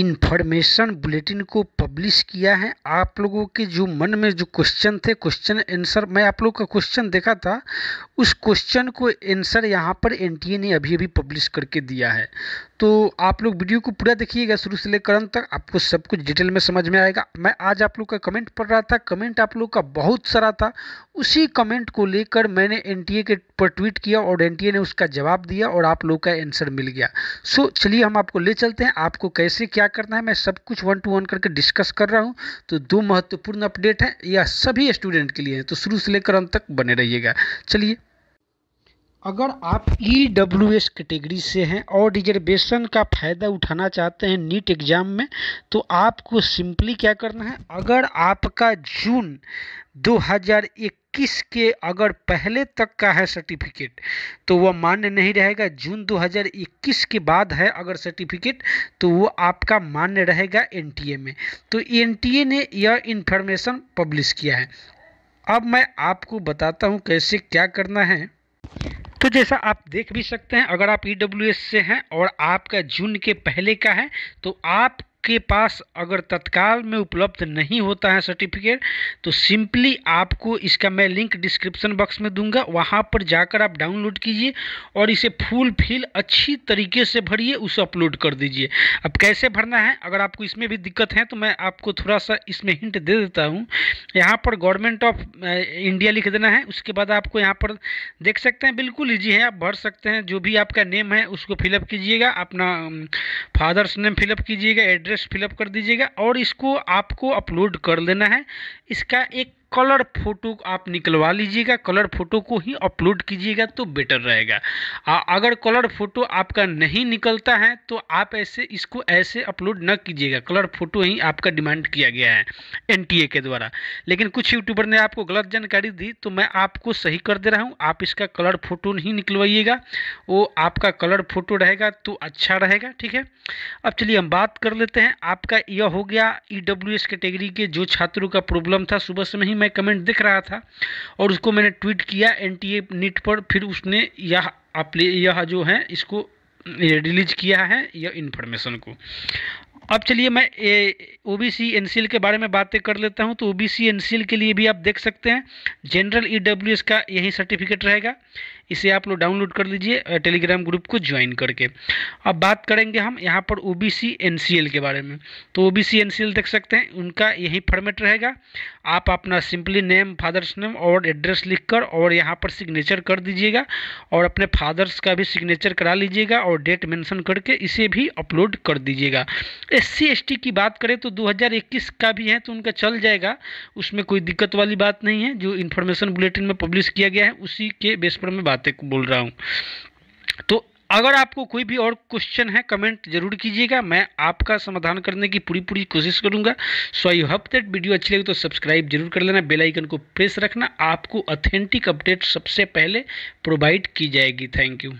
information bulletin को publish किया है आप लोगों के जो मन में जो क्वेश्चन थे क्वेश्चन आंसर मैं आप लोगों का क्वेश्चन देखा था उस क्वेश्चन को आंसर यहाँ पर एनटीए ने अभी अभी पब्लिश करके दिया है तो आप लोग वीडियो को पूरा देखिएगा शुरू से लेकर अंत तक आपको सब कुछ डिटेल में समझ में आएगा मैं आज आप लोग का कमेंट पढ़ रहा था कमेंट आप लोग का बहुत सारा था उसी कमेंट को लेकर मैंने एनटीए के पर ट्वीट किया और एनटीए ने उसका जवाब दिया और आप लोग का आंसर मिल गया सो चलिए हम आपको ले चलते हैं आपको कैसे क्या करना है मैं सब कुछ वन टू वन करके डिस्कस कर रहा हूँ तो दो महत्वपूर्ण अपडेट हैं यह सभी स्टूडेंट के लिए हैं तो शुरू से लेकर अंत तक बने रहिएगा चलिए अगर आप ई डब्ल्यू एस कैटेगरी से हैं और रिजर्वेशन का फ़ायदा उठाना चाहते हैं नीट एग्ज़ाम में तो आपको सिंपली क्या करना है अगर आपका जून 2021 के अगर पहले तक का है सर्टिफिकेट तो वह मान्य नहीं रहेगा जून 2021 के बाद है अगर सर्टिफिकेट तो वो आपका मान्य रहेगा एन में तो एन ने यह इन्फॉर्मेशन पब्लिश किया है अब मैं आपको बताता हूँ कैसे क्या करना है जैसा आप देख भी सकते हैं अगर आप ई e से हैं और आपका जून के पहले का है तो आप आपके पास अगर तत्काल में उपलब्ध नहीं होता है सर्टिफिकेट तो सिंपली आपको इसका मैं लिंक डिस्क्रिप्शन बॉक्स में दूंगा वहाँ पर जाकर आप डाउनलोड कीजिए और इसे फुल फिल अच्छी तरीके से भरिए उसे अपलोड कर दीजिए अब कैसे भरना है अगर आपको इसमें भी दिक्कत है तो मैं आपको थोड़ा सा इसमें हिंट दे देता हूँ यहाँ पर गवर्नमेंट ऑफ इंडिया लिख देना है उसके बाद आपको यहाँ पर देख सकते हैं बिल्कुल ईजी है आप भर सकते हैं जो भी आपका नेम है उसको फिलअप कीजिएगा अपना फादर्स नेम फिलअप कीजिएगा एड्रेस एड्रेस फिलअप कर दीजिएगा और इसको आपको अपलोड कर लेना है इसका एक कलर फोटो आप निकलवा लीजिएगा कलर फोटो को ही अपलोड कीजिएगा तो बेटर रहेगा आ, अगर कलर फोटो आपका नहीं निकलता है तो आप ऐसे इसको ऐसे अपलोड न कीजिएगा कलर फोटो ही आपका डिमांड किया गया है एन के द्वारा लेकिन कुछ यूट्यूबर ने आपको गलत जानकारी दी तो मैं आपको सही कर दे रहा हूँ आप इसका कलर फोटो नहीं निकलवाइएगा वो आपका कलर फोटो रहेगा तो अच्छा रहेगा ठीक है अब चलिए हम बात कर लेते हैं आपका यह हो गया ई e कैटेगरी के जो छात्रों का प्रॉब्लम था सुबह समय ही में कमेंट दिख रहा था और उसको मैंने ट्वीट किया एन टी नीट पर फिर उसने यह आप यह जो है इसको रिलीज किया है यह इन्फॉर्मेशन को अब चलिए मैं ओ बी सी एन के बारे में बातें कर लेता हूं तो ओ बी सी एन के लिए भी आप देख सकते हैं जनरल ई e का यही सर्टिफिकेट रहेगा इसे आप लोग डाउनलोड कर लीजिए टेलीग्राम ग्रुप को ज्वाइन करके अब बात करेंगे हम यहाँ पर O B C N C L के बारे में तो O B C N C L देख सकते हैं उनका यही फॉर्मेट रहेगा आप अपना सिंपली नेम फादर्स नेम और एड्रेस लिखकर और यहाँ पर सिग्नेचर कर दीजिएगा और अपने फादर्स का भी सिग्नेचर करा लीजिएगा और डेट मेंशन करके इसे भी अपलोड कर दीजिएगा एस सी की बात करें तो 2021 का भी है तो उनका चल जाएगा उसमें कोई दिक्कत वाली बात नहीं है जो इन्फॉर्मेशन बुलेटिन में पब्लिश किया गया है उसी के बेस पर मैं बात बातें बोल रहा हूँ तो अगर आपको कोई भी और क्वेश्चन है कमेंट जरूर कीजिएगा मैं आपका समाधान करने की पूरी पूरी कोशिश करूंगा so I hope that video अच्छी लगी तो सब्सक्राइब जरूर कर लेना बेल आइकन को प्रेस रखना आपको ऑथेंटिक अपडेट सबसे पहले प्रोवाइड की जाएगी थैंक यू